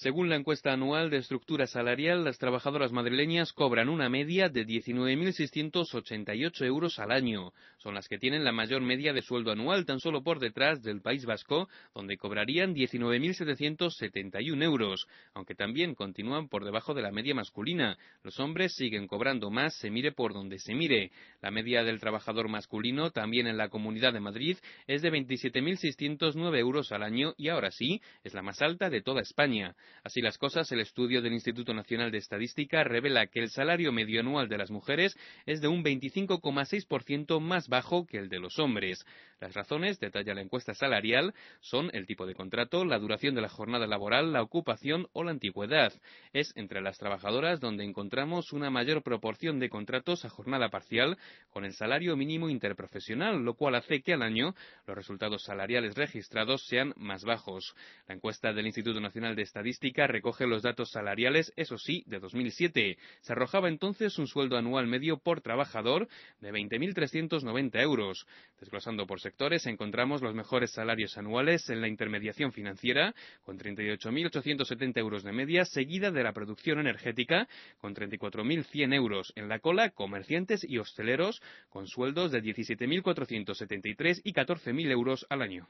Según la encuesta anual de estructura salarial, las trabajadoras madrileñas cobran una media de 19.688 euros al año. Son las que tienen la mayor media de sueldo anual, tan solo por detrás del País Vasco, donde cobrarían 19.771 euros, aunque también continúan por debajo de la media masculina. Los hombres siguen cobrando más, se mire por donde se mire. La media del trabajador masculino, también en la Comunidad de Madrid, es de 27.609 euros al año y ahora sí, es la más alta de toda España. Así las cosas, el estudio del Instituto Nacional de Estadística revela que el salario medio anual de las mujeres es de un 25,6% más bajo que el de los hombres. Las razones, detalla la encuesta salarial, son el tipo de contrato, la duración de la jornada laboral, la ocupación o la antigüedad. Es entre las trabajadoras donde encontramos una mayor proporción de contratos a jornada parcial con el salario mínimo interprofesional, lo cual hace que al año los resultados salariales registrados sean más bajos. La encuesta del Instituto Nacional de Estadística recoge los datos salariales, eso sí, de 2007. Se arrojaba entonces un sueldo anual medio por trabajador de 20.390 euros. Desglosando por sectores encontramos los mejores salarios anuales en la intermediación financiera, con 38.870 euros de media, seguida de la producción energética, con 34.100 euros. En la cola, comerciantes y hosteleros, con sueldos de 17.473 y 14.000 euros al año.